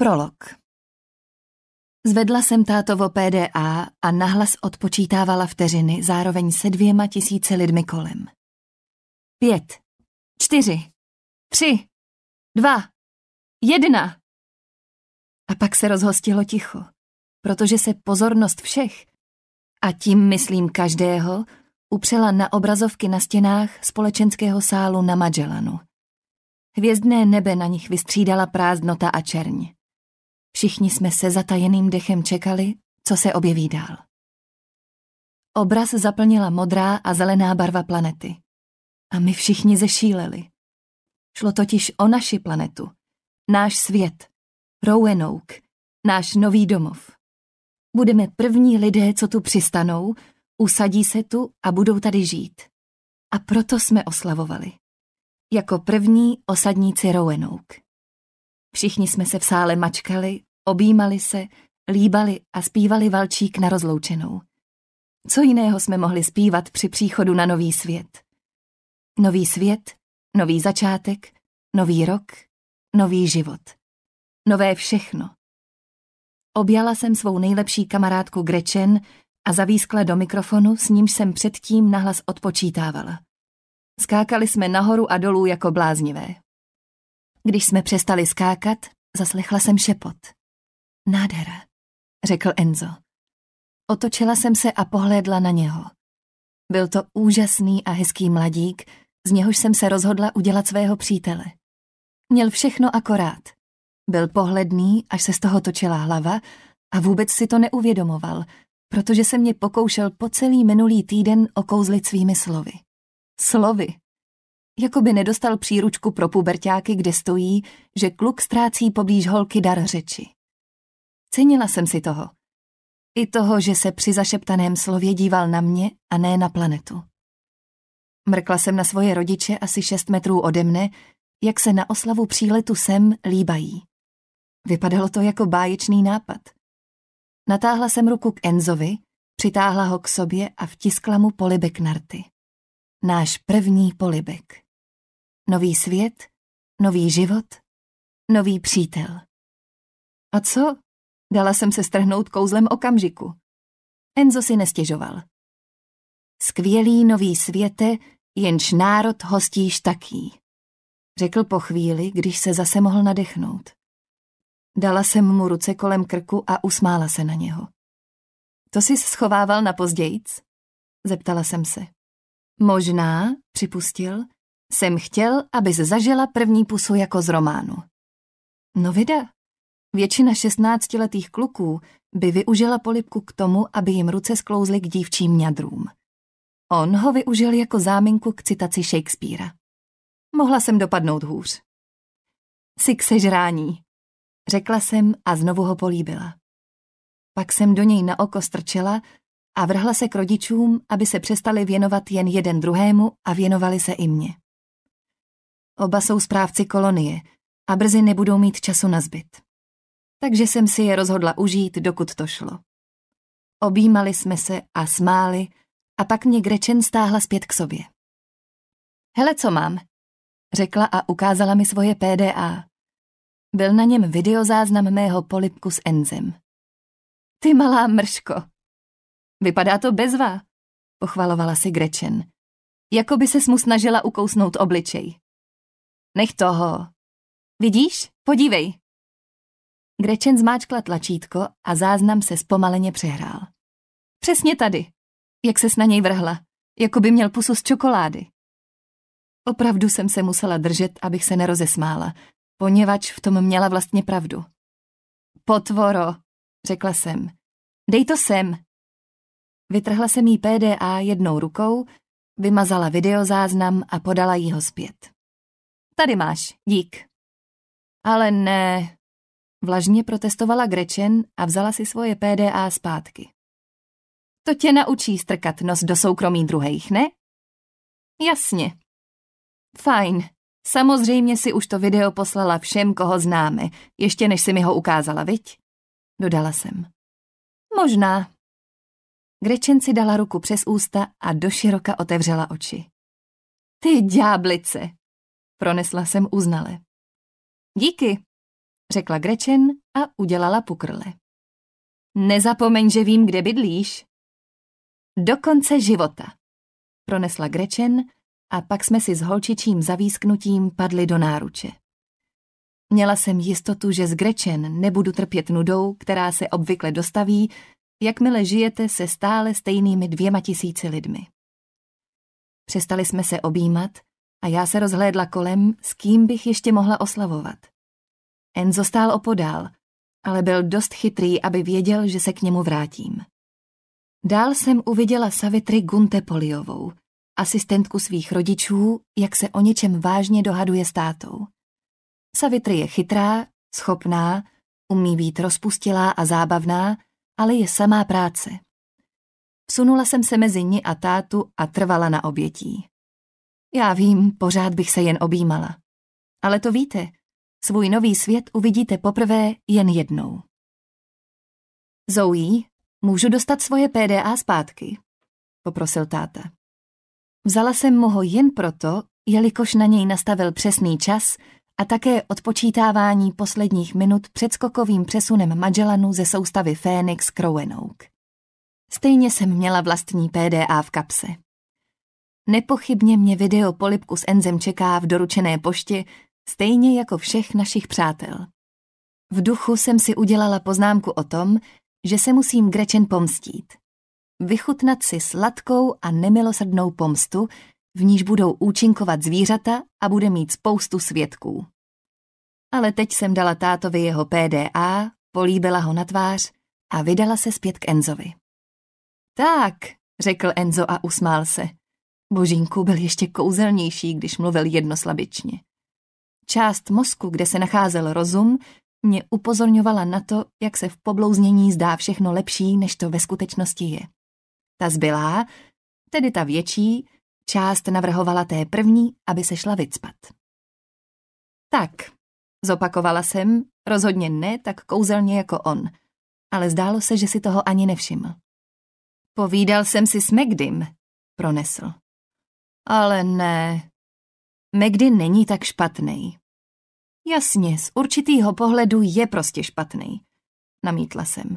Prolog Zvedla jsem tátovo PDA a nahlas odpočítávala vteřiny zároveň se dvěma tisíce lidmi kolem. Pět, čtyři, tři, dva, jedna. A pak se rozhostilo ticho, protože se pozornost všech, a tím myslím každého, upřela na obrazovky na stěnách společenského sálu na Magellanu. Hvězdné nebe na nich vystřídala prázdnota a černě. Všichni jsme se zatajeným dechem čekali, co se objeví dál. Obraz zaplnila modrá a zelená barva planety. A my všichni zešíleli. Šlo totiž o naši planetu, náš svět, Rowenouk. náš nový domov. Budeme první lidé, co tu přistanou, usadí se tu a budou tady žít. A proto jsme oslavovali. Jako první osadníci Rowenouk. Všichni jsme se v sále mačkali, Objímali se, líbali a zpívali valčík na rozloučenou. Co jiného jsme mohli zpívat při příchodu na nový svět? Nový svět, nový začátek, nový rok, nový život. Nové všechno. Objala jsem svou nejlepší kamarádku Grečen a zavískla do mikrofonu, s nímž jsem předtím nahlas odpočítávala. Skákali jsme nahoru a dolů jako bláznivé. Když jsme přestali skákat, zaslechla jsem šepot. Nádhera, řekl Enzo. Otočila jsem se a pohlédla na něho. Byl to úžasný a hezký mladík, z něhož jsem se rozhodla udělat svého přítele. Měl všechno akorát. Byl pohledný, až se z toho točila hlava a vůbec si to neuvědomoval, protože se mě pokoušel po celý minulý týden okouzlit svými slovy. Slovy. Jakoby nedostal příručku pro pubertáky, kde stojí, že kluk ztrácí poblíž holky dar řeči. Cenila jsem si toho. I toho, že se při zašeptaném slově díval na mě a ne na planetu. Mrkla jsem na svoje rodiče asi šest metrů ode mne, jak se na oslavu příletu sem líbají. Vypadalo to jako báječný nápad. Natáhla jsem ruku k Enzovi, přitáhla ho k sobě a vtiskla mu polibek narty. Náš první polibek. Nový svět, nový život, nový přítel. A co, Dala jsem se strhnout kouzlem okamžiku. Enzo si nestěžoval. Skvělý nový světe, jenž národ hostíš taký, řekl po chvíli, když se zase mohl nadechnout. Dala jsem mu ruce kolem krku a usmála se na něho. To jsi schovával na pozdějc? Zeptala jsem se. Možná, připustil, jsem chtěl, abys zažila první pusu jako z románu. No vida, Většina šestnáctiletých kluků by využila polipku k tomu, aby jim ruce sklouzly k dívčím ňadrům. On ho využil jako záminku k citaci Shakespearea. Mohla jsem dopadnout hůř. k sežrání, řekla jsem a znovu ho políbila. Pak jsem do něj na oko strčela a vrhla se k rodičům, aby se přestali věnovat jen jeden druhému a věnovali se i mně. Oba jsou správci kolonie a brzy nebudou mít času na zbyt takže jsem si je rozhodla užít, dokud to šlo. Objímali jsme se a smáli a pak mě Grečen stáhla zpět k sobě. Hele, co mám, řekla a ukázala mi svoje PDA. Byl na něm videozáznam mého polipku s Enzem. Ty malá mrško. Vypadá to bezva, pochvalovala si Grečen. Jako by se mu snažila ukousnout obličej. Nech toho. Vidíš? Podívej, Gretchen zmáčkla tlačítko a záznam se zpomaleně přehrál. Přesně tady. Jak ses na něj vrhla. Jako by měl pusu z čokolády. Opravdu jsem se musela držet, abych se nerozesmála, poněvadž v tom měla vlastně pravdu. Potvoro, řekla jsem. Dej to sem. Vytrhla jsem jí PDA jednou rukou, vymazala videozáznam a podala jí ho zpět. Tady máš, dík. Ale ne, Vlažně protestovala Grečen a vzala si svoje PDA zpátky. To tě naučí strkat nos do soukromí druhých, ne? Jasně. Fajn. Samozřejmě si už to video poslala všem, koho známe, ještě než si mi ho ukázala, viď? Dodala jsem. Možná. Grečen si dala ruku přes ústa a doširoka otevřela oči. Ty ďáblice, pronesla jsem uznale. Díky, řekla Grečen a udělala pukrle. Nezapomeň, že vím, kde bydlíš. Do konce života, pronesla Grečen a pak jsme si s holčičím zavísknutím padli do náruče. Měla jsem jistotu, že z Grečen nebudu trpět nudou, která se obvykle dostaví, jakmile žijete se stále stejnými dvěma tisíci lidmi. Přestali jsme se objímat a já se rozhlédla kolem, s kým bych ještě mohla oslavovat. Enzo stál opodál, ale byl dost chytrý, aby věděl, že se k němu vrátím. Dál jsem uviděla Savitry Guntepoliovou, asistentku svých rodičů, jak se o něčem vážně dohaduje s tátou. Savitry je chytrá, schopná, umí být rozpustilá a zábavná, ale je samá práce. Vsunula jsem se mezi ní a tátu a trvala na obětí. Já vím, pořád bych se jen objímala. Ale to víte, Svůj nový svět uvidíte poprvé jen jednou. Zoe, můžu dostat svoje PDA zpátky, poprosil táta. Vzala jsem mu ho jen proto, jelikož na něj nastavil přesný čas a také odpočítávání posledních minut před skokovým přesunem Magellanu ze soustavy Phoenix Crowenouk. Stejně jsem měla vlastní PDA v kapse. Nepochybně mě video polipku s Enzem čeká v doručené poště stejně jako všech našich přátel. V duchu jsem si udělala poznámku o tom, že se musím Grečen pomstít. Vychutnat si sladkou a nemilosrdnou pomstu, v níž budou účinkovat zvířata a bude mít spoustu svědků. Ale teď jsem dala tátovi jeho PDA, políbila ho na tvář a vydala se zpět k Enzovi. Tak, řekl Enzo a usmál se. Božínku byl ještě kouzelnější, když mluvil jednoslabičně. Část mozku, kde se nacházel rozum, mě upozorňovala na to, jak se v poblouznění zdá všechno lepší, než to ve skutečnosti je. Ta zbylá, tedy ta větší, část navrhovala té první, aby se šla vycpat. Tak, zopakovala jsem, rozhodně ne tak kouzelně jako on, ale zdálo se, že si toho ani nevšiml. Povídal jsem si s Megdym, pronesl. Ale ne, Megdy není tak špatný. Jasně, z určitýho pohledu je prostě špatný, namítla jsem.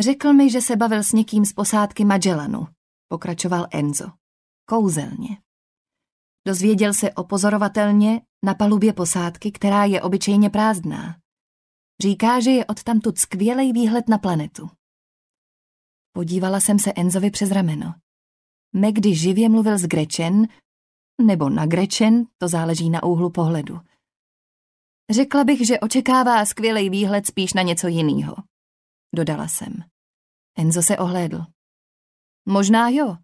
Řekl mi, že se bavil s někým z posádky Magellanu, pokračoval Enzo. Kouzelně. Dozvěděl se opozorovatelně na palubě posádky, která je obyčejně prázdná. Říká, že je odtamtud skvělej výhled na planetu. Podívala jsem se Enzovi přes rameno. Megdy živě mluvil s Grečen nebo na Grečen, to záleží na úhlu pohledu. Řekla bych, že očekává skvělý výhled spíš na něco jiného. Dodala jsem. Enzo se ohlédl. Možná jo,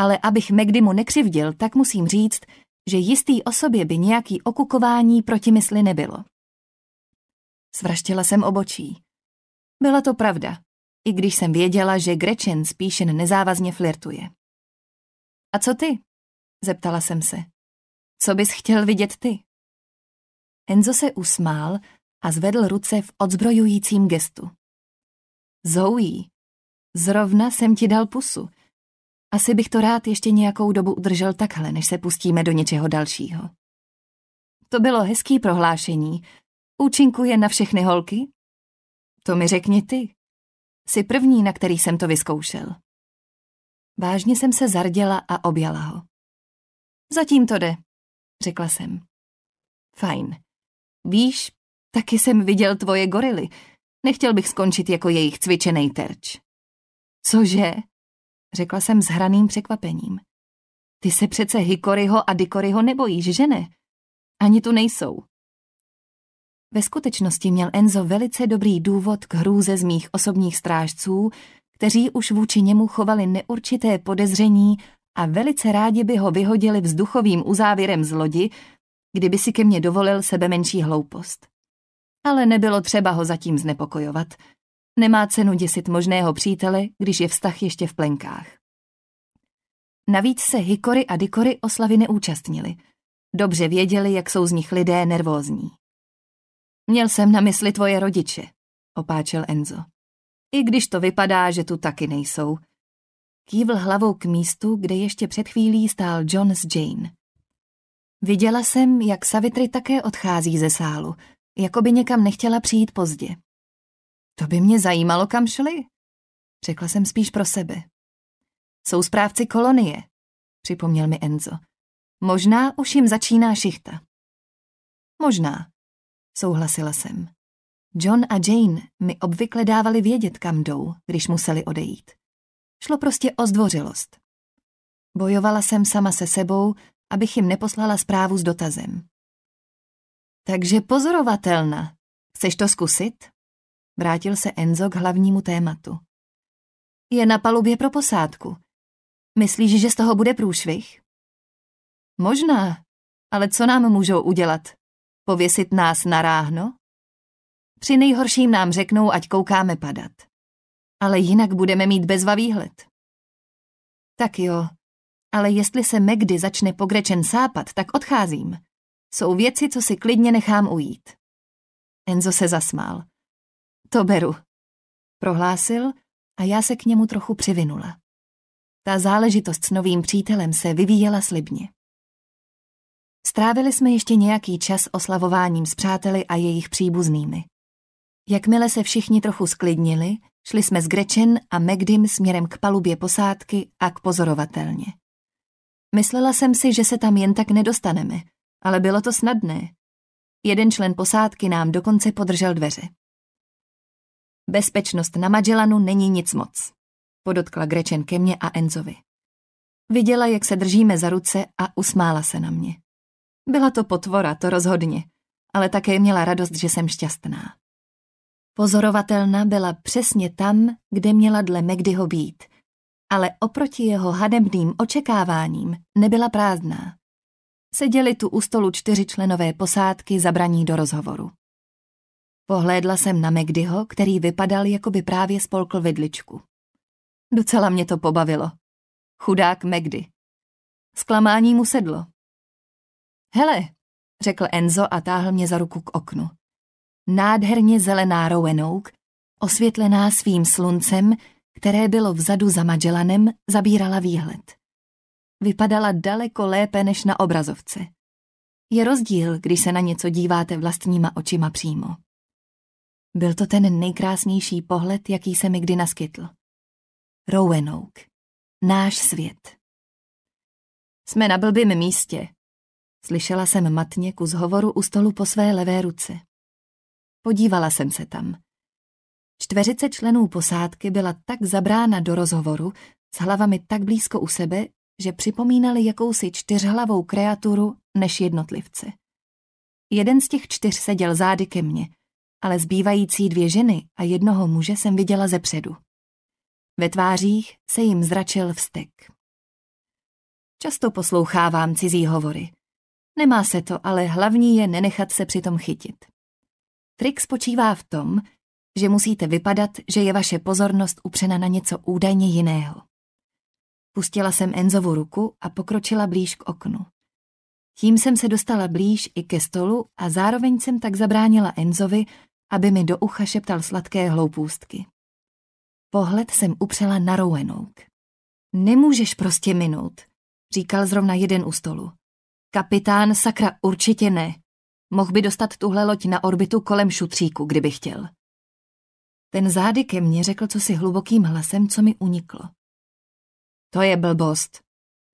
ale abych Megdimu nekřivdil, tak musím říct, že jistý osobě by nějaký okukování proti mysli nebylo. Svraštila jsem obočí. Byla to pravda, i když jsem věděla, že Gretchen spíše nezávazně flirtuje. A co ty? Zeptala jsem se. Co bys chtěl vidět ty? Enzo se usmál a zvedl ruce v odzbrojujícím gestu. Zoují, zrovna jsem ti dal pusu. Asi bych to rád ještě nějakou dobu udržel takhle, než se pustíme do něčeho dalšího. To bylo hezký prohlášení. Účinkuje na všechny holky? To mi řekni ty. Jsi první, na který jsem to vyzkoušel. Vážně jsem se zarděla a objala ho. Zatím to jde, řekla jsem. Fajn. Víš, taky jsem viděl tvoje gorily. Nechtěl bych skončit jako jejich cvičený terč. Cože? Řekla jsem s hraným překvapením. Ty se přece Hikoryho a Dikoryho nebojíš, že ne? Ani tu nejsou. Ve skutečnosti měl Enzo velice dobrý důvod k hrůze z mých osobních strážců, kteří už vůči němu chovali neurčité podezření a velice rádi by ho vyhodili vzduchovým uzávěrem z lodi, kdyby si ke mně dovolil sebe menší hloupost. Ale nebylo třeba ho zatím znepokojovat. Nemá cenu děsit možného přítele, když je vztah ještě v plenkách. Navíc se Hikory a Dikory oslavy neúčastnili. Dobře věděli, jak jsou z nich lidé nervózní. Měl jsem na mysli tvoje rodiče, opáčil Enzo. I když to vypadá, že tu taky nejsou – Kývl hlavou k místu, kde ještě před chvílí stál John s Jane. Viděla jsem, jak Savitry také odchází ze sálu, jako by někam nechtěla přijít pozdě. To by mě zajímalo, kam šli, řekla jsem spíš pro sebe. Jsou správci kolonie, připomněl mi Enzo. Možná už jim začíná šichta. Možná, souhlasila jsem. John a Jane mi obvykle dávali vědět, kam jdou, když museli odejít. Šlo prostě o zdvořilost. Bojovala jsem sama se sebou, abych jim neposlala zprávu s dotazem. Takže pozorovatelna. Chceš to zkusit? Vrátil se Enzo k hlavnímu tématu. Je na palubě pro posádku. Myslíš, že z toho bude průšvih? Možná, ale co nám můžou udělat? Pověsit nás na ráhno? Při nejhorším nám řeknou, ať koukáme padat ale jinak budeme mít bezva výhled. Tak jo, ale jestli se Megdy začne pogrečen sápat, tak odcházím. Jsou věci, co si klidně nechám ujít. Enzo se zasmál. To beru, prohlásil a já se k němu trochu přivinula. Ta záležitost s novým přítelem se vyvíjela slibně. Strávili jsme ještě nějaký čas oslavováním s přáteli a jejich příbuznými. Jakmile se všichni trochu sklidnili, Šli jsme s Grečen a Megdym směrem k palubě posádky a k pozorovatelně. Myslela jsem si, že se tam jen tak nedostaneme, ale bylo to snadné. Jeden člen posádky nám dokonce podržel dveře. Bezpečnost na Magellanu není nic moc, podotkla Grečen ke mně a Enzovi. Viděla, jak se držíme za ruce a usmála se na mě. Byla to potvora, to rozhodně, ale také měla radost, že jsem šťastná. Pozorovatelna byla přesně tam, kde měla dle Megdyho být, ale oproti jeho hadebným očekáváním nebyla prázdná. Seděli tu u stolu čtyři členové posádky zabraní do rozhovoru. Pohlédla jsem na Megdyho, který vypadal, jako by právě spolkl vidličku. Docela mě to pobavilo. Chudák Megdy. Zklamání mu sedlo. Hele, řekl Enzo a táhl mě za ruku k oknu nádherně zelená Rowenouk osvětlená svým sluncem, které bylo vzadu za Magellanem, zabírala výhled. Vypadala daleko lépe než na obrazovce. Je rozdíl, když se na něco díváte vlastníma očima přímo. Byl to ten nejkrásnější pohled, jaký se mi kdy naskytl. Rowenouk, Náš svět. Jsme na blbým místě. Slyšela jsem matně ku zhovoru u stolu po své levé ruce. Podívala jsem se tam. Čtveřice členů posádky byla tak zabrána do rozhovoru, s hlavami tak blízko u sebe, že připomínali jakousi čtyřhlavou kreaturu než jednotlivce. Jeden z těch čtyř seděl zády ke mně, ale zbývající dvě ženy a jednoho muže jsem viděla ze předu. Ve tvářích se jim zračil vztek. Často poslouchávám cizí hovory. Nemá se to, ale hlavní je nenechat se přitom chytit. Trik spočívá v tom, že musíte vypadat, že je vaše pozornost upřena na něco údajně jiného. Pustila jsem Enzovu ruku a pokročila blíž k oknu. Tím jsem se dostala blíž i ke stolu a zároveň jsem tak zabránila Enzovi, aby mi do ucha šeptal sladké hloupůstky. Pohled jsem upřela na Rowenouk. Nemůžeš prostě minout, říkal zrovna jeden u stolu. Kapitán sakra určitě ne. Mohl by dostat tuhle loď na orbitu kolem šutříku, kdyby chtěl. Ten zády ke mně řekl co si hlubokým hlasem, co mi uniklo. To je blbost,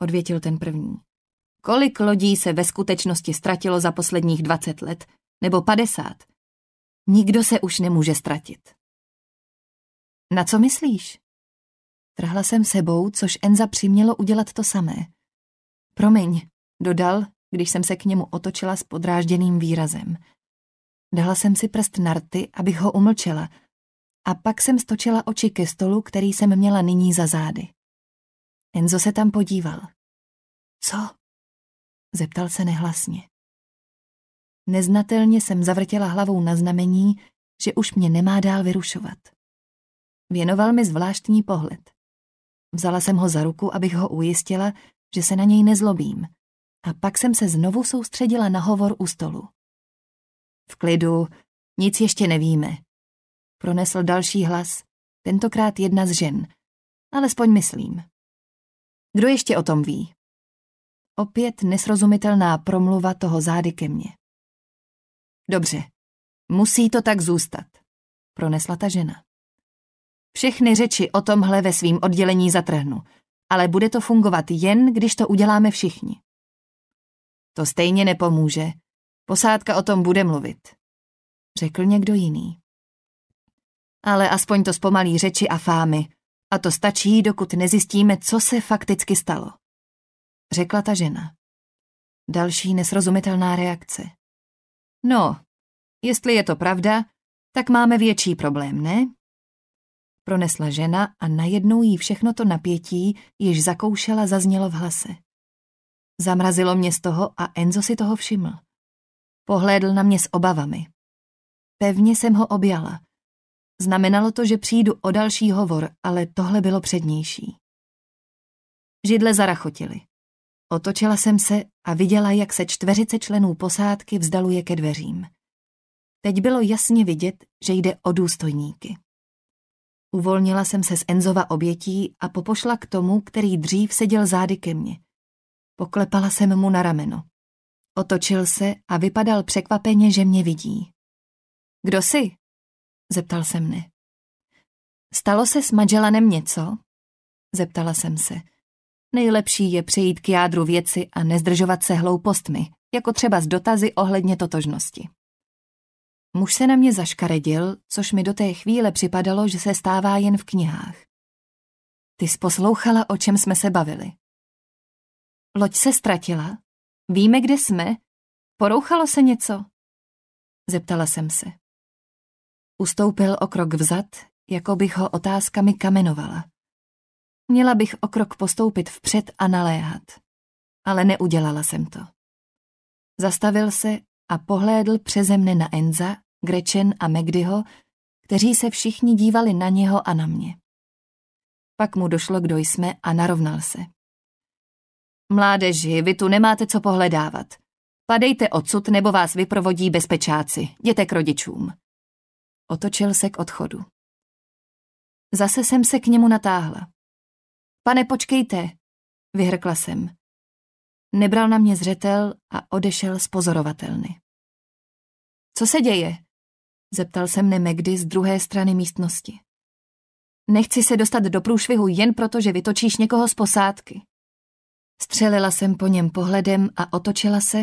odvětil ten první. Kolik lodí se ve skutečnosti ztratilo za posledních 20 let, nebo 50? Nikdo se už nemůže ztratit. Na co myslíš? Trhla jsem sebou, což Enza přimělo udělat to samé. Promiň, dodal když jsem se k němu otočila s podrážděným výrazem. Dala jsem si prst na rty, abych ho umlčela, a pak jsem stočila oči ke stolu, který jsem měla nyní za zády. Enzo se tam podíval. Co? Zeptal se nehlasně. Neznatelně jsem zavrtěla hlavou na znamení, že už mě nemá dál vyrušovat. Věnoval mi zvláštní pohled. Vzala jsem ho za ruku, abych ho ujistila, že se na něj nezlobím – a pak jsem se znovu soustředila na hovor u stolu. V klidu, nic ještě nevíme. Pronesl další hlas, tentokrát jedna z žen. Alespoň myslím. Kdo ještě o tom ví? Opět nesrozumitelná promluva toho zády ke mně. Dobře, musí to tak zůstat, pronesla ta žena. Všechny řeči o tomhle ve svým oddělení zatrhnu, ale bude to fungovat jen, když to uděláme všichni. To stejně nepomůže. Posádka o tom bude mluvit. Řekl někdo jiný. Ale aspoň to zpomalí řeči a fámy. A to stačí, dokud nezjistíme, co se fakticky stalo. Řekla ta žena. Další nesrozumitelná reakce. No, jestli je to pravda, tak máme větší problém, ne? Pronesla žena a najednou jí všechno to napětí, jež zakoušela, zaznělo v hlase. Zamrazilo mě z toho a Enzo si toho všiml. Pohlédl na mě s obavami. Pevně jsem ho objala. Znamenalo to, že přijdu o další hovor, ale tohle bylo přednější. Židle zarachotily. Otočila jsem se a viděla, jak se čtveřice členů posádky vzdaluje ke dveřím. Teď bylo jasně vidět, že jde o důstojníky. Uvolnila jsem se z Enzova obětí a popošla k tomu, který dřív seděl zády ke mně. Poklepala jsem mu na rameno. Otočil se a vypadal překvapeně, že mě vidí. Kdo jsi? Zeptal se mne. Stalo se s Magellanem něco? Zeptala jsem se. Nejlepší je přejít k jádru věci a nezdržovat se hloupostmi, jako třeba z dotazy ohledně totožnosti. Muž se na mě zaškaredil, což mi do té chvíle připadalo, že se stává jen v knihách. Ty jsi poslouchala, o čem jsme se bavili. Loď se ztratila? Víme, kde jsme? Porouchalo se něco? Zeptala jsem se. Ustoupil o krok vzad, jako bych ho otázkami kamenovala. Měla bych o krok postoupit vpřed a naléhat. Ale neudělala jsem to. Zastavil se a pohlédl přeze mne na Enza, Grečen a Megdyho, kteří se všichni dívali na něho a na mě. Pak mu došlo, kdo jsme a narovnal se. Mládeži, vy tu nemáte co pohledávat. Padejte odsud, nebo vás vyprovodí bezpečáci. Jděte k rodičům. Otočil se k odchodu. Zase jsem se k němu natáhla. Pane, počkejte, vyhrkla jsem. Nebral na mě zřetel a odešel z pozorovatelny. Co se děje? Zeptal se mne Megdy z druhé strany místnosti. Nechci se dostat do průšvihu jen proto, že vytočíš někoho z posádky. Střelila jsem po něm pohledem a otočila se,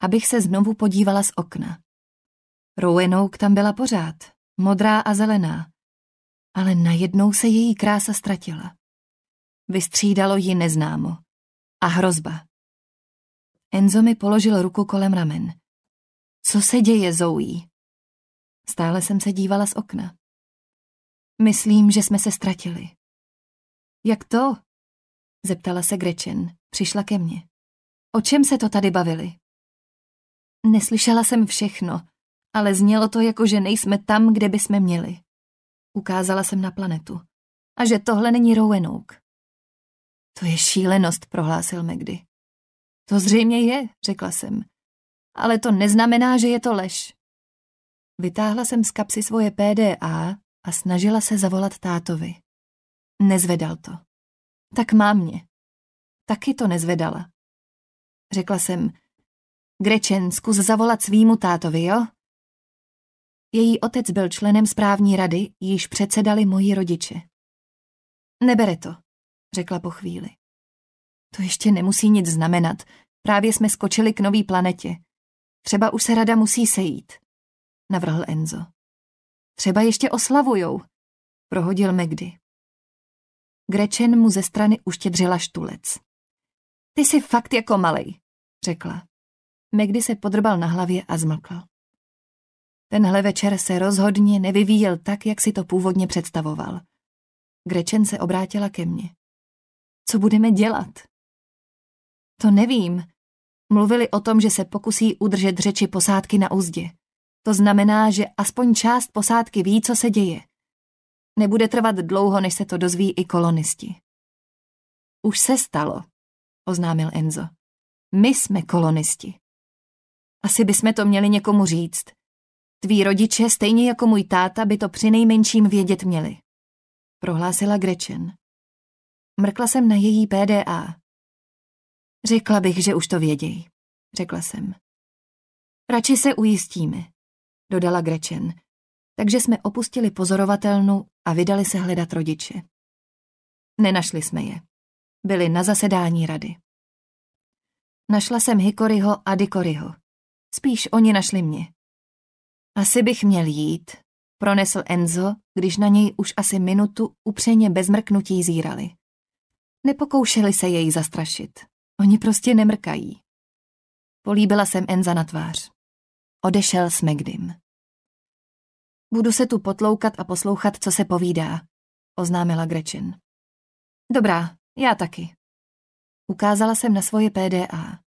abych se znovu podívala z okna. Rowenouk tam byla pořád, modrá a zelená, ale najednou se její krása ztratila. Vystřídalo ji neznámo. A hrozba. Enzo mi položil ruku kolem ramen. Co se děje, Zoe? Stále jsem se dívala z okna. Myslím, že jsme se ztratili. Jak to? Zeptala se Gretchen. Přišla ke mně. O čem se to tady bavili? Neslyšela jsem všechno, ale znělo to jako, že nejsme tam, kde by jsme měli. Ukázala jsem na planetu. A že tohle není Rowan To je šílenost, prohlásil Megdy. To zřejmě je, řekla jsem. Ale to neznamená, že je to lež. Vytáhla jsem z kapsy svoje PDA a snažila se zavolat tátovi. Nezvedal to. Tak má mě. Taky to nezvedala. Řekla jsem, Grečen, zkus zavolat svýmu tátovi, jo? Její otec byl členem správní rady, již předsedali moji rodiče. Nebere to, řekla po chvíli. To ještě nemusí nic znamenat. Právě jsme skočili k nový planetě. Třeba už se rada musí sejít, navrhl Enzo. Třeba ještě oslavujou, prohodil Megdy. Grečen mu ze strany uštědřila štulec. Ty jsi fakt jako malej, řekla. Megdy se podrbal na hlavě a zmlkl. Tenhle večer se rozhodně nevyvíjel tak, jak si to původně představoval. Grečen se obrátila ke mně. Co budeme dělat? To nevím. Mluvili o tom, že se pokusí udržet řeči posádky na úzdě. To znamená, že aspoň část posádky ví, co se děje. Nebude trvat dlouho, než se to dozví i kolonisti. Už se stalo, oznámil Enzo. My jsme kolonisti. Asi bychom to měli někomu říct. Tví rodiče, stejně jako můj táta, by to při nejmenším vědět měli. Prohlásila Gretchen. Mrkla jsem na její PDA. Řekla bych, že už to vědějí, řekla jsem. Radši se ujistíme, dodala Gretchen. Takže jsme opustili pozorovatelnu a vydali se hledat rodiče. Nenašli jsme je byli na zasedání rady. Našla jsem Hikoryho a Dikoryho. Spíš oni našli mě. Asi bych měl jít, pronesl Enzo, když na něj už asi minutu upřeně bez mrknutí zírali. Nepokoušeli se jej zastrašit. Oni prostě nemrkají. Políbila jsem Enza na tvář. Odešel s Megdym. Budu se tu potloukat a poslouchat, co se povídá, oznámila Gretchen. Dobrá, já taky. Ukázala jsem na svoje PDA.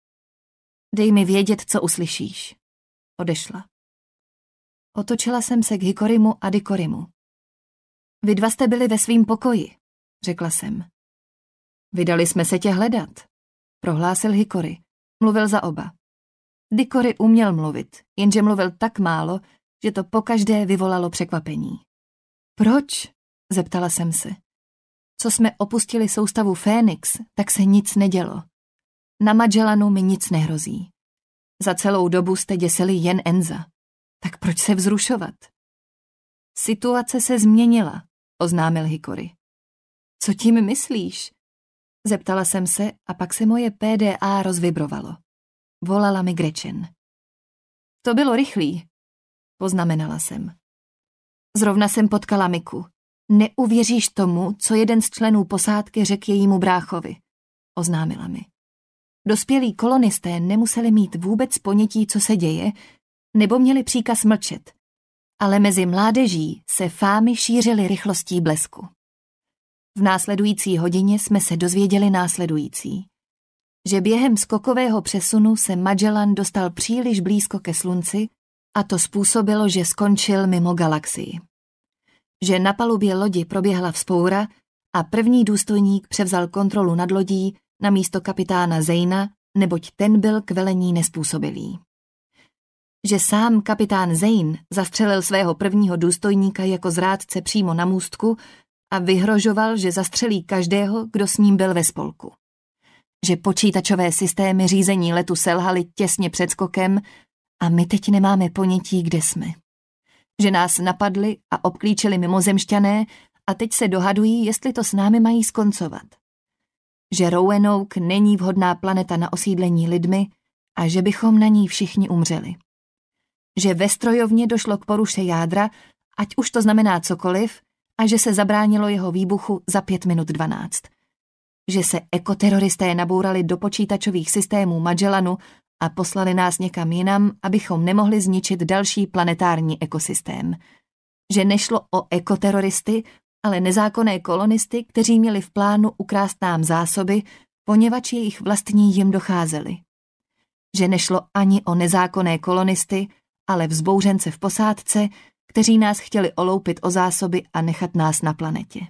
Dej mi vědět, co uslyšíš. Odešla. Otočila jsem se k Hikorimu a Dikorimu. Vy dva jste byli ve svým pokoji, řekla jsem. Vydali jsme se tě hledat, prohlásil Hikory. Mluvil za oba. Dikory uměl mluvit, jenže mluvil tak málo, že to pokaždé vyvolalo překvapení. Proč? zeptala jsem se co jsme opustili soustavu Fénix, tak se nic nedělo. Na Magellanu mi nic nehrozí. Za celou dobu jste děsili jen Enza. Tak proč se vzrušovat? Situace se změnila, oznámil Hikory. Co tím myslíš? Zeptala jsem se a pak se moje PDA rozvibrovalo. Volala mi Grečen. To bylo rychlý, poznamenala jsem. Zrovna jsem potkala Miku. Neuvěříš tomu, co jeden z členů posádky řekl jejímu bráchovi, oznámila mi. Dospělí kolonisté nemuseli mít vůbec ponětí, co se děje, nebo měli příkaz mlčet. Ale mezi mládeží se fámy šířily rychlostí blesku. V následující hodině jsme se dozvěděli následující. Že během skokového přesunu se Magellan dostal příliš blízko ke slunci a to způsobilo, že skončil mimo galaxii že na palubě lodi proběhla vzpoura a první důstojník převzal kontrolu nad lodí na místo kapitána Zejna, neboť ten byl k velení nespůsobilý. Že sám kapitán Zein zastřelil svého prvního důstojníka jako zrádce přímo na můstku a vyhrožoval, že zastřelí každého, kdo s ním byl ve spolku. Že počítačové systémy řízení letu selhaly těsně před skokem a my teď nemáme ponětí, kde jsme že nás napadli a obklíčili mimozemšťané a teď se dohadují, jestli to s námi mají skoncovat. Že Rowenouk není vhodná planeta na osídlení lidmi a že bychom na ní všichni umřeli. Že ve strojovně došlo k poruše jádra, ať už to znamená cokoliv, a že se zabránilo jeho výbuchu za pět minut dvanáct. Že se ekoteroristé nabourali do počítačových systémů Magellanu a poslali nás někam jinam, abychom nemohli zničit další planetární ekosystém. Že nešlo o ekoteroristy, ale nezákonné kolonisty, kteří měli v plánu ukrást nám zásoby, poněvadž jejich vlastní jim docházeli. Že nešlo ani o nezákonné kolonisty, ale vzbouřence v posádce, kteří nás chtěli oloupit o zásoby a nechat nás na planetě.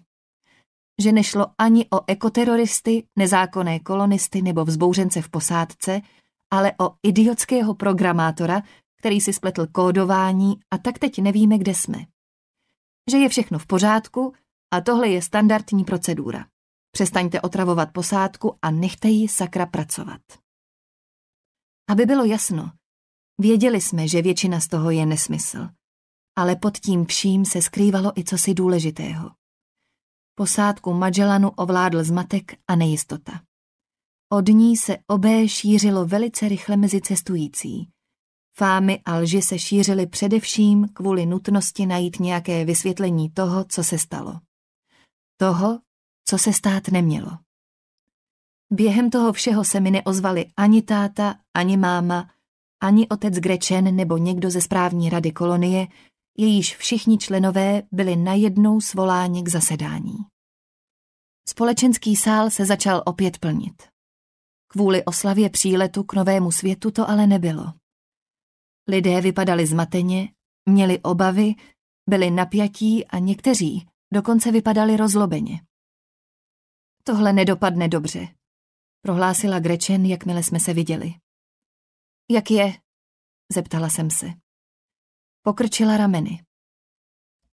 Že nešlo ani o ekoteroristy, nezákonné kolonisty nebo vzbouřence v posádce, ale o idiotského programátora, který si spletl kódování a tak teď nevíme, kde jsme. Že je všechno v pořádku a tohle je standardní procedura. Přestaňte otravovat posádku a nechte ji sakra pracovat. Aby bylo jasno, věděli jsme, že většina z toho je nesmysl. Ale pod tím vším se skrývalo i cosi důležitého. Posádku Magellanu ovládl zmatek a nejistota. Od ní se obé šířilo velice rychle mezi cestující. Fámy a lži se šířily především kvůli nutnosti najít nějaké vysvětlení toho, co se stalo. Toho, co se stát nemělo. Během toho všeho se mi neozvali ani táta, ani máma, ani otec Grečen nebo někdo ze správní rady kolonie, jejíž všichni členové byli najednou svoláni k zasedání. Společenský sál se začal opět plnit. Kvůli oslavě příletu k novému světu to ale nebylo. Lidé vypadali zmateně, měli obavy, byli napjatí a někteří dokonce vypadali rozlobeně. Tohle nedopadne dobře, prohlásila Grečen, jakmile jsme se viděli. Jak je? zeptala jsem se. Pokrčila rameny.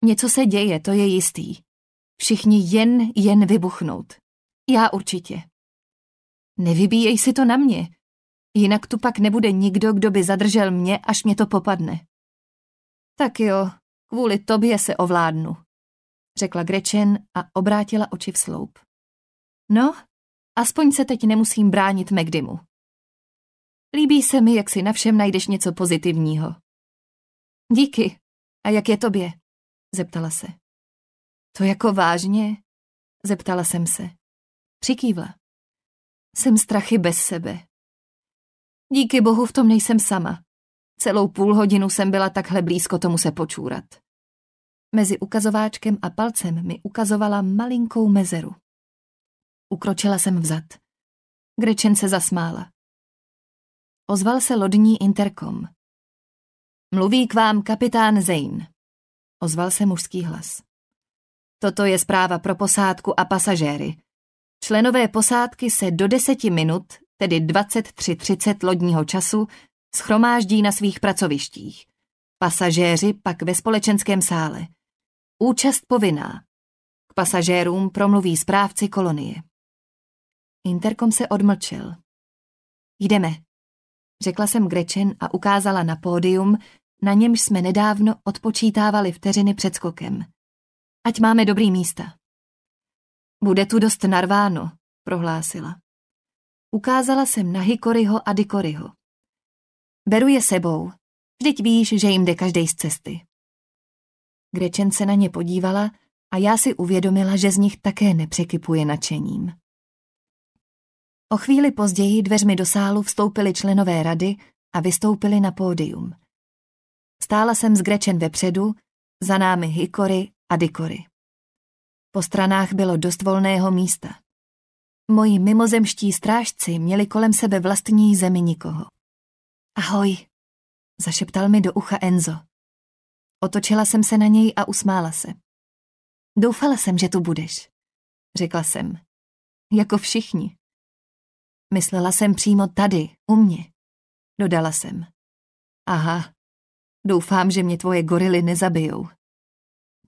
Něco se děje, to je jistý. Všichni jen, jen vybuchnout. Já určitě. Nevybíjej si to na mě. Jinak tu pak nebude nikdo, kdo by zadržel mě, až mě to popadne. Tak jo, kvůli tobě se ovládnu, řekla Grečen a obrátila oči v sloup. No, aspoň se teď nemusím bránit Megdymu. Líbí se mi, jak si na všem najdeš něco pozitivního. Díky. A jak je tobě? Zeptala se. To jako vážně? Zeptala jsem se. Přikývla. Jsem strachy bez sebe. Díky bohu v tom nejsem sama. Celou půl hodinu jsem byla takhle blízko tomu se počůrat. Mezi ukazováčkem a palcem mi ukazovala malinkou mezeru. Ukročila jsem vzad. Grečen se zasmála. Ozval se lodní interkom. Mluví k vám kapitán Zane. Ozval se mužský hlas. Toto je zpráva pro posádku a pasažéry. Členové posádky se do deseti minut, tedy 23.30 lodního času, schromáždí na svých pracovištích. Pasažéři pak ve společenském sále. Účast povinná. K pasažérům promluví správci kolonie. Interkom se odmlčel. Jdeme, řekla jsem Grečen a ukázala na pódium, na němž jsme nedávno odpočítávali vteřiny před skokem. Ať máme dobrý místa. Bude tu dost narváno, prohlásila. Ukázala jsem na Hikoryho a Dikoryho. Beru je sebou. Vždyť víš, že jim jde každý z cesty. Grečen se na ně podívala a já si uvědomila, že z nich také nepřekypuje nadšením. O chvíli později dveřmi do sálu vstoupili členové rady a vystoupili na pódium. Stála jsem s Grečen vepředu, za námi Hikory a Dikory. Po stranách bylo dost volného místa. Moji mimozemští strážci měli kolem sebe vlastní zemi nikoho. Ahoj, zašeptal mi do ucha Enzo. Otočila jsem se na něj a usmála se. Doufala jsem, že tu budeš, řekla jsem. Jako všichni. Myslela jsem přímo tady, u mě, dodala jsem. Aha, doufám, že mě tvoje gorily nezabijou.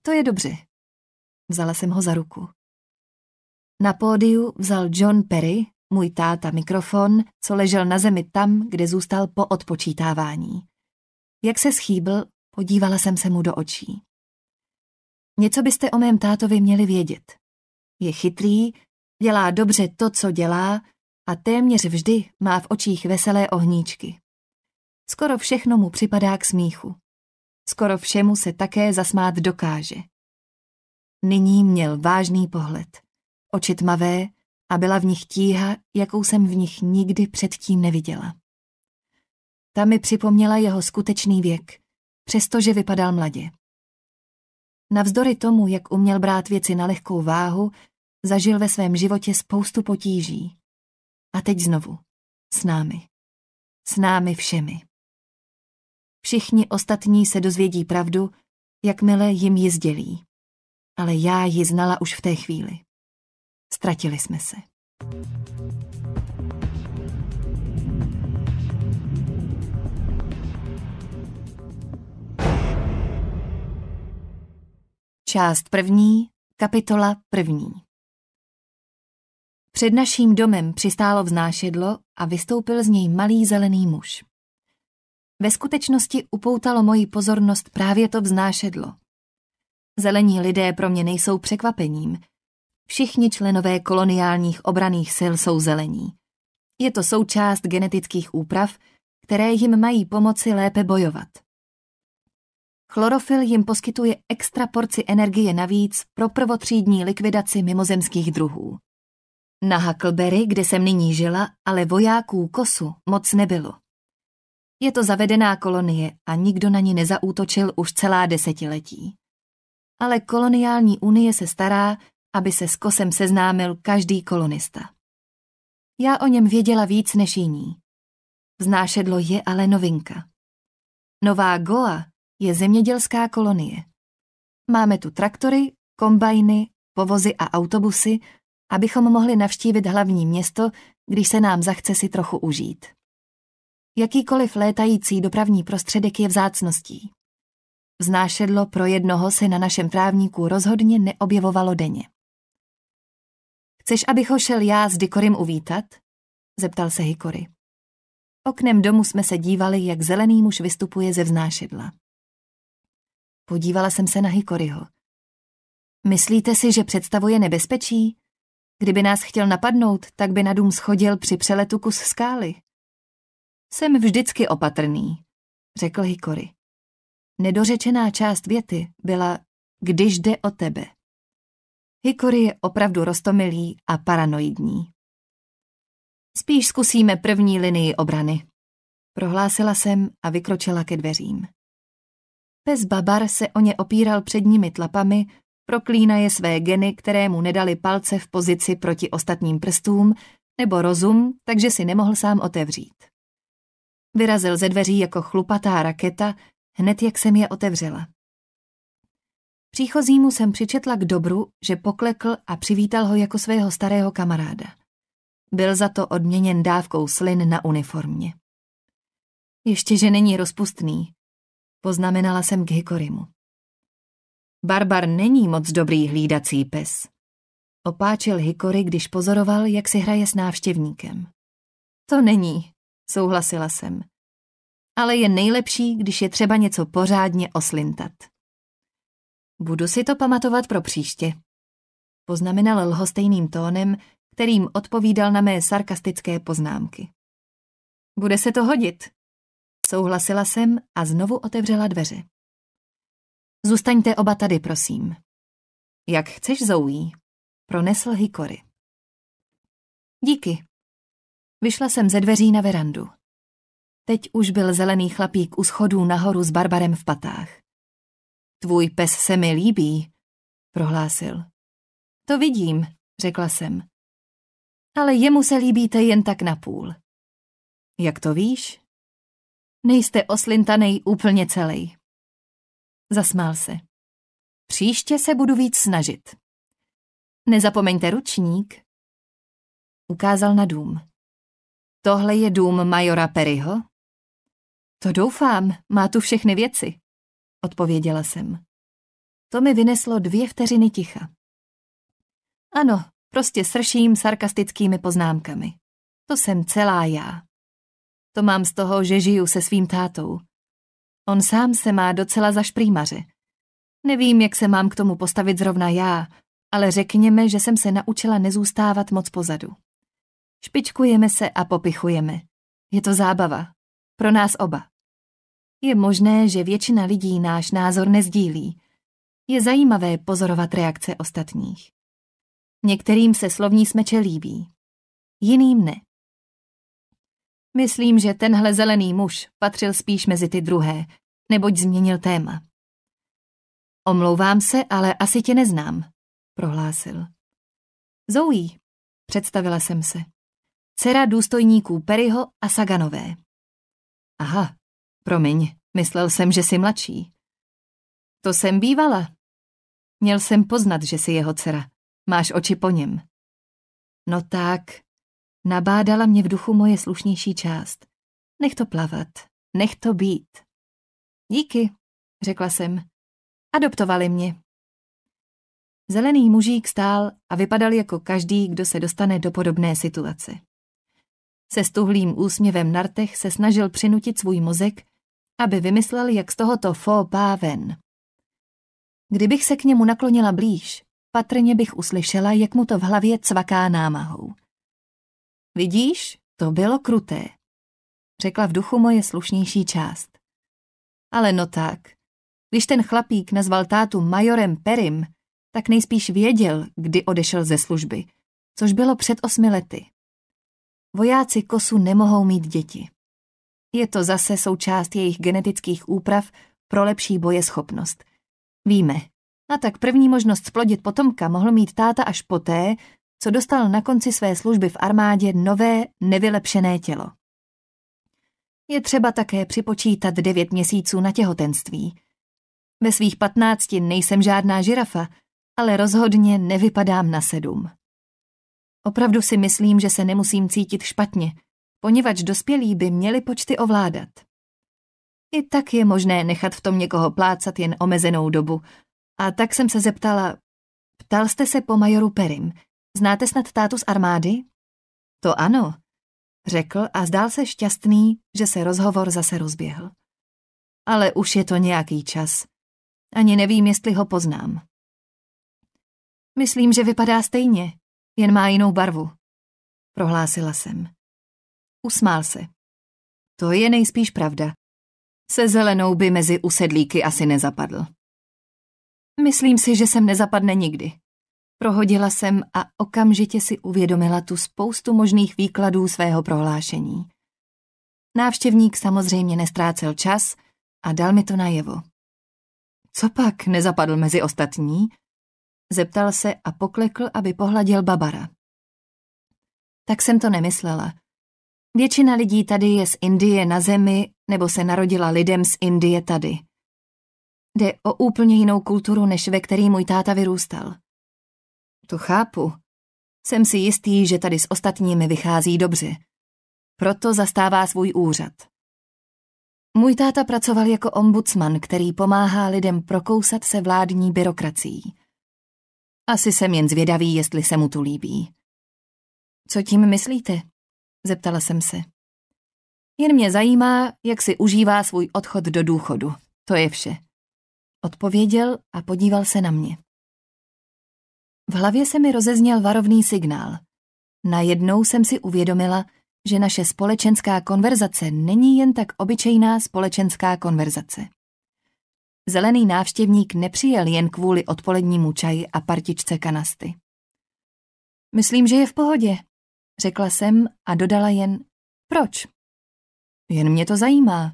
To je dobře, Vzala jsem ho za ruku. Na pódiu vzal John Perry, můj táta, mikrofon, co ležel na zemi tam, kde zůstal po odpočítávání. Jak se schýbl, podívala jsem se mu do očí. Něco byste o mém tátovi měli vědět. Je chytrý, dělá dobře to, co dělá a téměř vždy má v očích veselé ohníčky. Skoro všechno mu připadá k smíchu. Skoro všemu se také zasmát dokáže. Nyní měl vážný pohled. Oči tmavé a byla v nich tíha, jakou jsem v nich nikdy předtím neviděla. Ta mi připomněla jeho skutečný věk, přestože vypadal mladě. Navzdory tomu, jak uměl brát věci na lehkou váhu, zažil ve svém životě spoustu potíží. A teď znovu. S námi. S námi všemi. Všichni ostatní se dozvědí pravdu, jakmile jim ji sdělí ale já ji znala už v té chvíli. Ztratili jsme se. Část první, kapitola první. Před naším domem přistálo vznášedlo a vystoupil z něj malý zelený muž. Ve skutečnosti upoutalo moji pozornost právě to vznášedlo – Zelení lidé pro mě nejsou překvapením. Všichni členové koloniálních obraných sil jsou zelení. Je to součást genetických úprav, které jim mají pomoci lépe bojovat. Chlorofil jim poskytuje extra porci energie navíc pro prvotřídní likvidaci mimozemských druhů. Na Huckleberry, kde jsem nyní žila, ale vojáků kosu moc nebylo. Je to zavedená kolonie a nikdo na ní nezaútočil už celá desetiletí ale koloniální unie se stará, aby se s kosem seznámil každý kolonista. Já o něm věděla víc než jiní. Znášedlo je ale novinka. Nová Goa je zemědělská kolonie. Máme tu traktory, kombajny, povozy a autobusy, abychom mohli navštívit hlavní město, když se nám zachce si trochu užít. Jakýkoliv létající dopravní prostředek je vzácností. Vznášedlo pro jednoho se na našem právníku rozhodně neobjevovalo denně. Chceš, abych ho šel já s Dikorym uvítat? zeptal se Hikory. Oknem domu jsme se dívali, jak zelený muž vystupuje ze vznášedla. Podívala jsem se na Hikoryho. Myslíte si, že představuje nebezpečí? Kdyby nás chtěl napadnout, tak by na dům schodil při přeletu kus skály. Jsem vždycky opatrný, řekl Hikory. Nedořečená část věty byla když jde o tebe. Hikory je opravdu rostomilý a paranoidní. Spíš zkusíme první linii obrany. Prohlásila jsem a vykročila ke dveřím. Pes Babar se o ně opíral předními tlapami, proklína je své geny, které mu nedali palce v pozici proti ostatním prstům, nebo rozum, takže si nemohl sám otevřít. Vyrazil ze dveří jako chlupatá raketa, hned jak jsem je otevřela. Příchozímu jsem přičetla k dobru, že poklekl a přivítal ho jako svého starého kamaráda. Byl za to odměněn dávkou slin na uniformě. Ještě, že není rozpustný, poznamenala jsem k Hikorimu. Barbar není moc dobrý hlídací pes. Opáčil Hikory, když pozoroval, jak si hraje s návštěvníkem. To není, souhlasila jsem ale je nejlepší, když je třeba něco pořádně oslintat. Budu si to pamatovat pro příště, poznamenal lhostejným tónem, kterým odpovídal na mé sarkastické poznámky. Bude se to hodit. Souhlasila jsem a znovu otevřela dveře. Zůstaňte oba tady, prosím. Jak chceš, Zoují, pronesl Hikory. Díky. Vyšla jsem ze dveří na verandu. Teď už byl zelený chlapík u schodů nahoru s Barbarem v patách. Tvůj pes se mi líbí, prohlásil. To vidím, řekla jsem. Ale jemu se líbíte jen tak napůl. Jak to víš? Nejste oslintanej úplně celý. Zasmál se. Příště se budu víc snažit. Nezapomeňte ručník. Ukázal na dům. Tohle je dům majora Perryho? To doufám, má tu všechny věci, odpověděla jsem. To mi vyneslo dvě vteřiny ticha. Ano, prostě srším sarkastickými poznámkami. To jsem celá já. To mám z toho, že žiju se svým tátou. On sám se má docela za šprýmaře. Nevím, jak se mám k tomu postavit zrovna já, ale řekněme, že jsem se naučila nezůstávat moc pozadu. Špičkujeme se a popichujeme. Je to zábava, pro nás oba. Je možné, že většina lidí náš názor nezdílí. Je zajímavé pozorovat reakce ostatních. Některým se slovní smeče líbí, jiným ne. Myslím, že tenhle zelený muž patřil spíš mezi ty druhé, neboť změnil téma. Omlouvám se, ale asi tě neznám, prohlásil. Zoují. představila jsem se. Dcera důstojníků Perryho a Saganové. Aha, promiň, myslel jsem, že jsi mladší. To jsem bývala. Měl jsem poznat, že jsi jeho dcera. Máš oči po něm. No tak, nabádala mě v duchu moje slušnější část. Nech to plavat, nech to být. Díky, řekla jsem. Adoptovali mě. Zelený mužík stál a vypadal jako každý, kdo se dostane do podobné situace. Se stuhlým úsměvem na rtech se snažil přinutit svůj mozek, aby vymyslel, jak z tohoto fo páven. Kdybych se k němu naklonila blíž, patrně bych uslyšela, jak mu to v hlavě cvaká námahou. Vidíš, to bylo kruté, řekla v duchu moje slušnější část. Ale no tak, když ten chlapík nazval tátu majorem Perim, tak nejspíš věděl, kdy odešel ze služby, což bylo před osmi lety. Vojáci kosu nemohou mít děti. Je to zase součást jejich genetických úprav pro lepší bojeschopnost. Víme. A tak první možnost splodit potomka mohl mít táta až poté, co dostal na konci své služby v armádě nové, nevylepšené tělo. Je třeba také připočítat devět měsíců na těhotenství. Ve svých patnácti nejsem žádná žirafa, ale rozhodně nevypadám na sedm. Opravdu si myslím, že se nemusím cítit špatně, poněvadž dospělí by měli počty ovládat. I tak je možné nechat v tom někoho plácat jen omezenou dobu. A tak jsem se zeptala, ptal jste se po majoru Perim. Znáte snad tátu z armády? To ano, řekl a zdál se šťastný, že se rozhovor zase rozběhl. Ale už je to nějaký čas. Ani nevím, jestli ho poznám. Myslím, že vypadá stejně, jen má jinou barvu, prohlásila jsem. Usmál se. To je nejspíš pravda. Se zelenou by mezi usedlíky asi nezapadl. Myslím si, že sem nezapadne nikdy. Prohodila jsem a okamžitě si uvědomila tu spoustu možných výkladů svého prohlášení. Návštěvník samozřejmě nestrácel čas a dal mi to najevo. Co pak nezapadl mezi ostatní? Zeptal se a poklekl, aby pohladil Babara. Tak jsem to nemyslela. Většina lidí tady je z Indie na zemi nebo se narodila lidem z Indie tady. Jde o úplně jinou kulturu, než ve který můj táta vyrůstal. To chápu. Jsem si jistý, že tady s ostatními vychází dobře. Proto zastává svůj úřad. Můj táta pracoval jako ombudsman, který pomáhá lidem prokousat se vládní byrokracií. Asi jsem jen zvědavý, jestli se mu tu líbí. Co tím myslíte? Zeptala jsem se. Jen mě zajímá, jak si užívá svůj odchod do důchodu. To je vše. Odpověděl a podíval se na mě. V hlavě se mi rozezněl varovný signál. Najednou jsem si uvědomila, že naše společenská konverzace není jen tak obyčejná společenská konverzace. Zelený návštěvník nepřijel jen kvůli odpolednímu čaji a partičce kanasty. Myslím, že je v pohodě, řekla jsem a dodala jen proč. Jen mě to zajímá,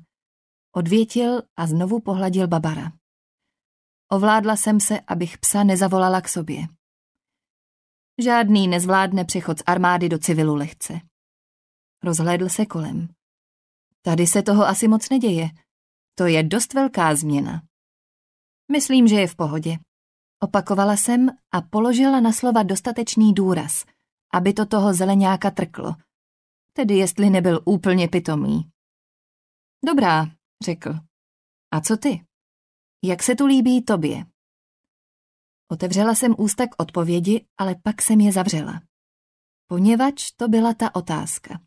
odvětil a znovu pohladil Babara. Ovládla jsem se, abych psa nezavolala k sobě. Žádný nezvládne přechod z armády do civilu lehce. Rozhlédl se kolem. Tady se toho asi moc neděje. To je dost velká změna. Myslím, že je v pohodě. Opakovala jsem a položila na slova dostatečný důraz, aby to toho zeleňáka trklo. Tedy jestli nebyl úplně pitomý. Dobrá, řekl. A co ty? Jak se tu líbí tobě? Otevřela jsem ústa k odpovědi, ale pak jsem je zavřela. Poněvadž to byla ta otázka.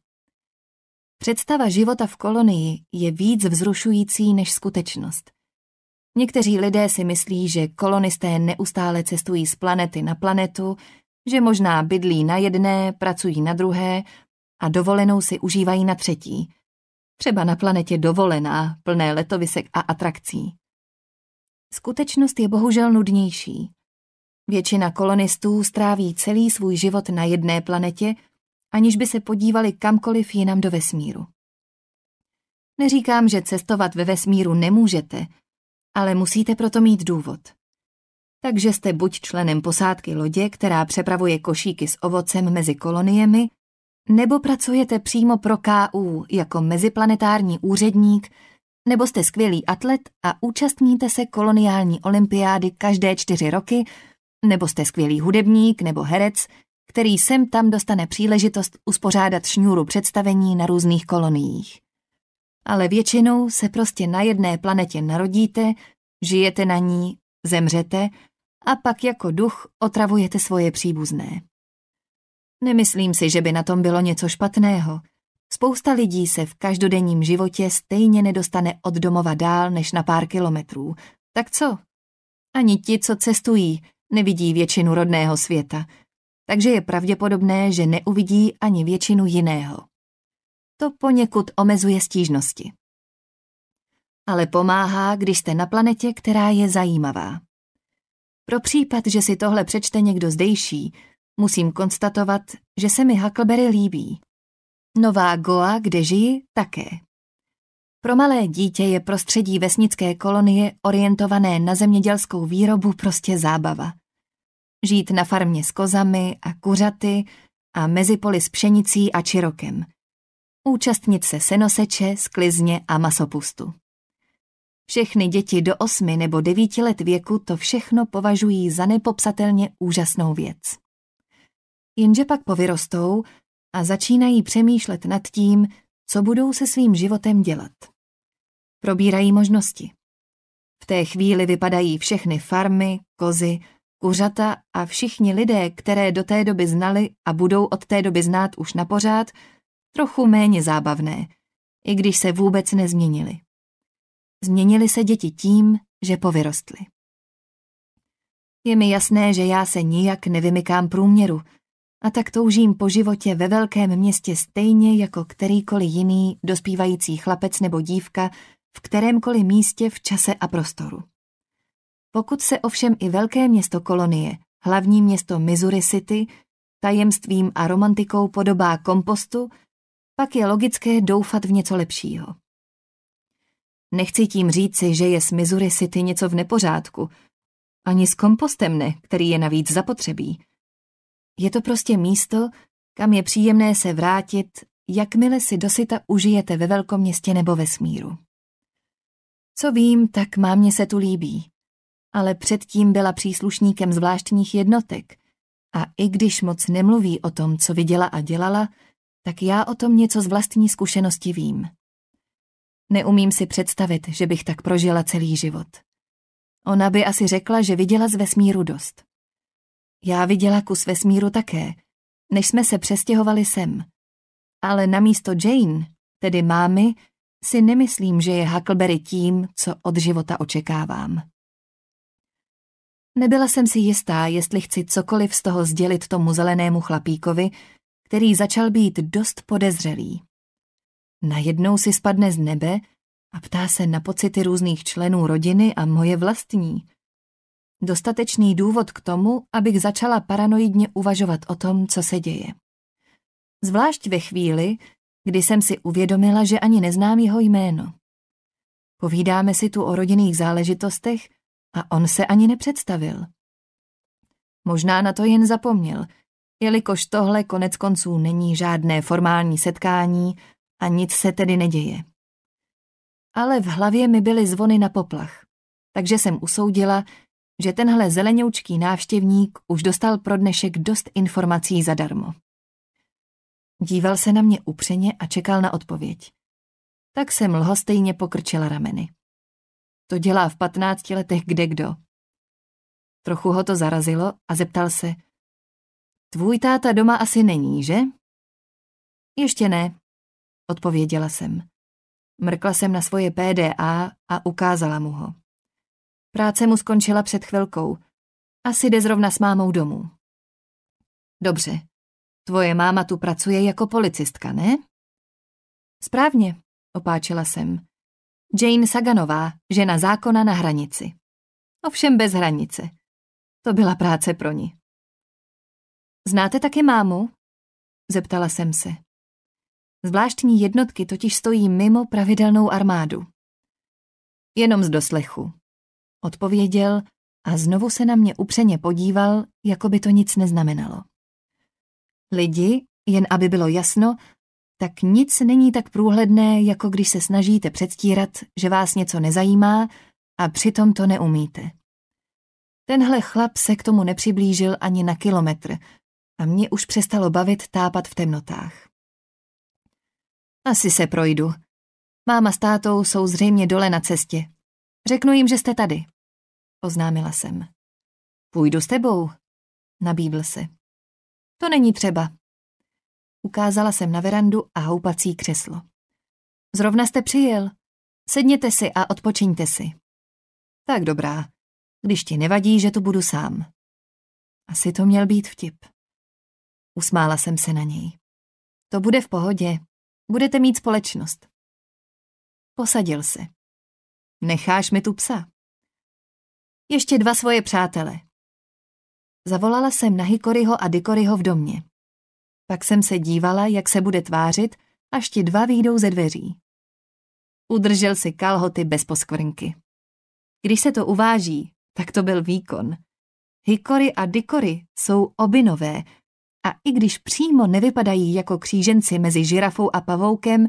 Představa života v kolonii je víc vzrušující než skutečnost. Někteří lidé si myslí, že kolonisté neustále cestují z planety na planetu, že možná bydlí na jedné, pracují na druhé a dovolenou si užívají na třetí. Třeba na planetě dovolená, plné letovisek a atrakcí. Skutečnost je bohužel nudnější. Většina kolonistů stráví celý svůj život na jedné planetě, aniž by se podívali kamkoliv jinam do vesmíru. Neříkám, že cestovat ve vesmíru nemůžete – ale musíte proto mít důvod. Takže jste buď členem posádky lodě, která přepravuje košíky s ovocem mezi koloniemi, nebo pracujete přímo pro KU jako meziplanetární úředník, nebo jste skvělý atlet a účastníte se koloniální olympiády každé čtyři roky, nebo jste skvělý hudebník nebo herec, který sem tam dostane příležitost uspořádat šňůru představení na různých koloniích ale většinou se prostě na jedné planetě narodíte, žijete na ní, zemřete a pak jako duch otravujete svoje příbuzné. Nemyslím si, že by na tom bylo něco špatného. Spousta lidí se v každodenním životě stejně nedostane od domova dál než na pár kilometrů. Tak co? Ani ti, co cestují, nevidí většinu rodného světa, takže je pravděpodobné, že neuvidí ani většinu jiného. To poněkud omezuje stížnosti. Ale pomáhá, když jste na planetě, která je zajímavá. Pro případ, že si tohle přečte někdo zdejší, musím konstatovat, že se mi Huckleberry líbí. Nová Goa, kde žijí, také. Pro malé dítě je prostředí vesnické kolonie orientované na zemědělskou výrobu prostě zábava. Žít na farmě s kozami a kuřaty a mezi poli s pšenicí a čirokem – účastnit se senoseče, sklizně a masopustu. Všechny děti do osmi nebo devíti let věku to všechno považují za nepopsatelně úžasnou věc. Jenže pak povyrostou a začínají přemýšlet nad tím, co budou se svým životem dělat. Probírají možnosti. V té chvíli vypadají všechny farmy, kozy, kuřata a všichni lidé, které do té doby znali a budou od té doby znát už na pořád – trochu méně zábavné, i když se vůbec nezměnily. Změnily se děti tím, že povyrostly. Je mi jasné, že já se nijak nevymykám průměru a tak toužím po životě ve velkém městě stejně jako kterýkoliv jiný dospívající chlapec nebo dívka v kterémkoliv místě v čase a prostoru. Pokud se ovšem i velké město kolonie, hlavní město Missouri City, tajemstvím a romantikou podobá kompostu, pak je logické doufat v něco lepšího. Nechci tím říci, že je s Missouri City něco v nepořádku, ani s kompostem ne, který je navíc zapotřebí. Je to prostě místo, kam je příjemné se vrátit, jakmile si dosyta užijete ve velkoměstě nebo ve smíru. Co vím, tak mámě se tu líbí. Ale předtím byla příslušníkem zvláštních jednotek a i když moc nemluví o tom, co viděla a dělala, tak já o tom něco z vlastní zkušenosti vím. Neumím si představit, že bych tak prožila celý život. Ona by asi řekla, že viděla z vesmíru dost. Já viděla kus vesmíru také, než jsme se přestěhovali sem. Ale na místo Jane, tedy mámy, si nemyslím, že je Huckleberry tím, co od života očekávám. Nebyla jsem si jistá, jestli chci cokoliv z toho sdělit tomu zelenému chlapíkovi, který začal být dost podezřelý. Najednou si spadne z nebe a ptá se na pocity různých členů rodiny a moje vlastní. Dostatečný důvod k tomu, abych začala paranoidně uvažovat o tom, co se děje. Zvlášť ve chvíli, kdy jsem si uvědomila, že ani neznám jeho jméno. Povídáme si tu o rodinných záležitostech a on se ani nepředstavil. Možná na to jen zapomněl, jelikož tohle konec konců není žádné formální setkání a nic se tedy neděje. Ale v hlavě mi byly zvony na poplach, takže jsem usoudila, že tenhle zeleněučký návštěvník už dostal pro dnešek dost informací zadarmo. Díval se na mě upřeně a čekal na odpověď. Tak jsem lhostejně pokrčila rameny. To dělá v patnácti letech kde kdo. Trochu ho to zarazilo a zeptal se – Tvůj táta doma asi není, že? Ještě ne, odpověděla jsem. Mrkla jsem na svoje PDA a ukázala mu ho. Práce mu skončila před chvilkou. Asi jde zrovna s mámou domů. Dobře. Tvoje máma tu pracuje jako policistka, ne? Správně, opáčila jsem. Jane Saganová, žena zákona na hranici. Ovšem bez hranice. To byla práce pro ní. Znáte taky mámu? Zeptala jsem se. Zvláštní jednotky totiž stojí mimo pravidelnou armádu. Jenom z doslechu. Odpověděl a znovu se na mě upřeně podíval, jako by to nic neznamenalo. Lidi, jen aby bylo jasno, tak nic není tak průhledné, jako když se snažíte předstírat, že vás něco nezajímá a přitom to neumíte. Tenhle chlap se k tomu nepřiblížil ani na kilometr – a mě už přestalo bavit tápat v temnotách. Asi se projdu. Máma s tátou jsou zřejmě dole na cestě. Řeknu jim, že jste tady, oznámila jsem. Půjdu s tebou, nabídl se. To není třeba. Ukázala jsem na verandu a houpací křeslo. Zrovna jste přijel. Sedněte si a odpočiňte si. Tak dobrá, když ti nevadí, že tu budu sám. Asi to měl být vtip. Usmála jsem se na něj. To bude v pohodě. Budete mít společnost. Posadil se. Necháš mi tu psa. Ještě dva svoje přátele. Zavolala jsem na Hikoryho a Dikoryho v domě. Pak jsem se dívala, jak se bude tvářit, až ti dva výjdou ze dveří. Udržel si kalhoty bez poskvrnky. Když se to uváží, tak to byl výkon. Hikory a Dikory jsou obinové a i když přímo nevypadají jako kříženci mezi žirafou a pavoukem,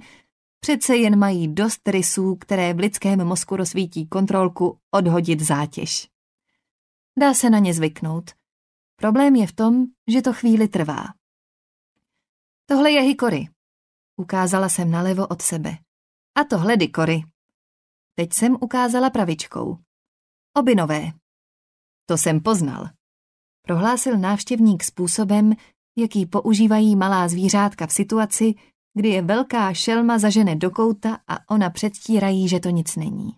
přece jen mají dost rysů, které v lidském mozku rozsvítí kontrolku odhodit zátěž. Dá se na ně zvyknout. Problém je v tom, že to chvíli trvá. Tohle je hikory. Ukázala jsem nalevo od sebe. A tohle dikory. Teď jsem ukázala pravičkou. Obinové. To jsem poznal. Prohlásil návštěvník způsobem, jaký používají malá zvířátka v situaci, kdy je velká šelma zažene do kouta a ona předstírají, že to nic není.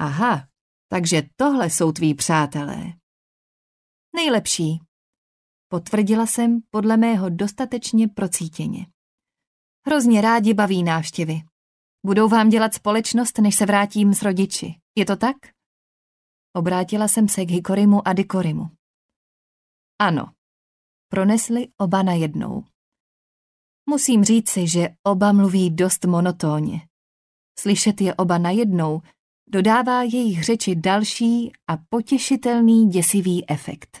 Aha, takže tohle jsou tví přátelé. Nejlepší, potvrdila jsem podle mého dostatečně procítěně. Hrozně rádi baví návštěvy. Budou vám dělat společnost, než se vrátím s rodiči. Je to tak? Obrátila jsem se k Hikorimu a Dikorimu. Ano, Pronesli oba najednou. Musím říci, že oba mluví dost monotónně. Slyšet je oba najednou dodává jejich řeči další a potěšitelný děsivý efekt.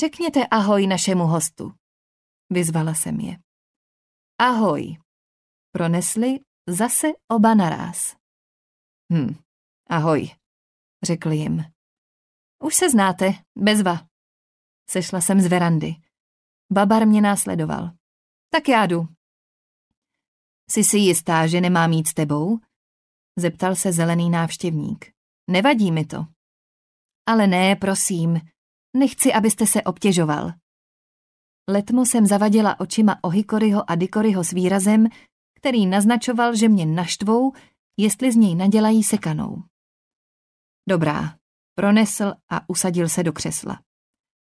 Řekněte ahoj našemu hostu, vyzvala jsem je. Ahoj, pronesli zase oba naraz. Hm, ahoj, řekl jim. Už se znáte, bezva. Sešla jsem z verandy. Babar mě následoval. Tak já jdu. Jsi si jistá, že nemám jít s tebou? Zeptal se zelený návštěvník. Nevadí mi to. Ale ne, prosím. Nechci, abyste se obtěžoval. Letmo jsem zavadila očima Hikoryho a Dikoryho s výrazem, který naznačoval, že mě naštvou, jestli z něj nadělají sekanou. Dobrá, pronesl a usadil se do křesla.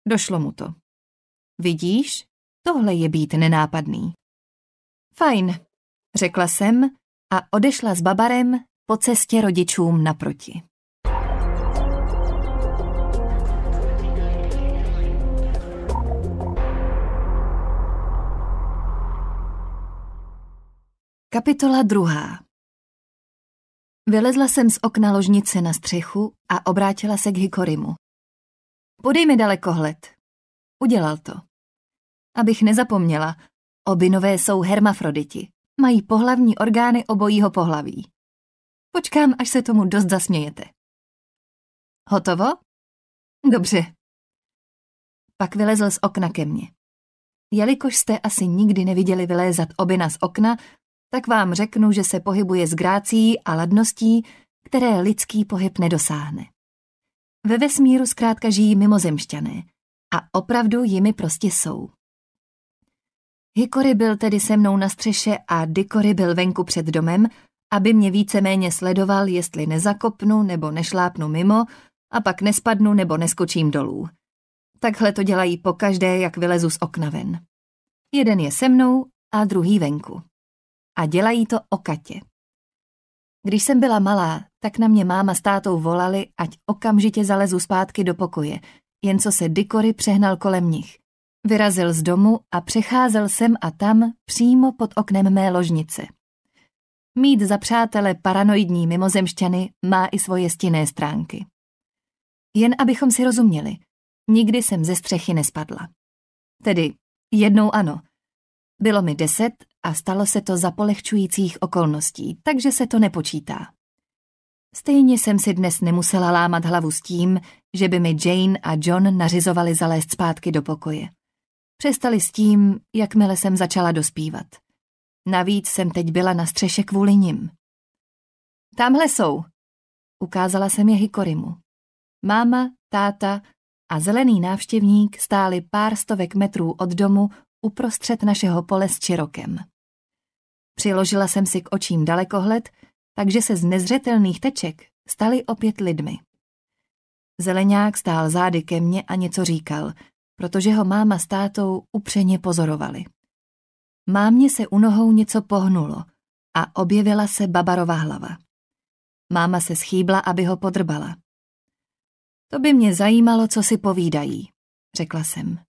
Došlo mu to. Vidíš, tohle je být nenápadný. Fajn, řekla jsem a odešla s babarem po cestě rodičům naproti. Kapitola druhá Vylezla jsem z okna ložnice na střechu a obrátila se k Hikorimu. Podej mi dalekohled. Udělal to. Abych nezapomněla, obinové jsou hermafroditi. Mají pohlavní orgány obojího pohlaví. Počkám, až se tomu dost zasmějete. Hotovo? Dobře. Pak vylezl z okna ke mně. Jelikož jste asi nikdy neviděli vylézat obina z okna, tak vám řeknu, že se pohybuje s grácí a ladností, které lidský pohyb nedosáhne. Ve vesmíru zkrátka žijí mimozemšťané a opravdu jimi prostě jsou. Hikory byl tedy se mnou na střeše a Dikory byl venku před domem, aby mě víceméně sledoval, jestli nezakopnu nebo nešlápnu mimo a pak nespadnu nebo neskočím dolů. Takhle to dělají po každé, jak vylezu z okna ven. Jeden je se mnou a druhý venku. A dělají to o Katě. Když jsem byla malá, tak na mě máma s tátou volali, ať okamžitě zalezu zpátky do pokoje, jen co se Dikory přehnal kolem nich. Vyrazil z domu a přecházel sem a tam přímo pod oknem mé ložnice. Mít za přátele paranoidní mimozemšťany má i svoje stinné stránky. Jen abychom si rozuměli, nikdy jsem ze střechy nespadla. Tedy jednou ano. Bylo mi deset a stalo se to za polehčujících okolností, takže se to nepočítá. Stejně jsem si dnes nemusela lámat hlavu s tím, že by mi Jane a John nařizovali zalézt zpátky do pokoje. Přestali s tím, jakmile jsem začala dospívat. Navíc jsem teď byla na střeše kvůli nim. Tamhle jsou. Ukázala jsem je Hikorimu. Máma, táta a zelený návštěvník stáli pár stovek metrů od domu uprostřed našeho pole s čirokem. Přiložila jsem si k očím dalekohled, takže se z nezřetelných teček stali opět lidmi. Zeleňák stál zády ke mně a něco říkal, protože ho máma s tátou upřeně pozorovali. Mámě se u nohou něco pohnulo a objevila se babarová hlava. Máma se schýbla, aby ho podrbala. To by mě zajímalo, co si povídají, řekla jsem.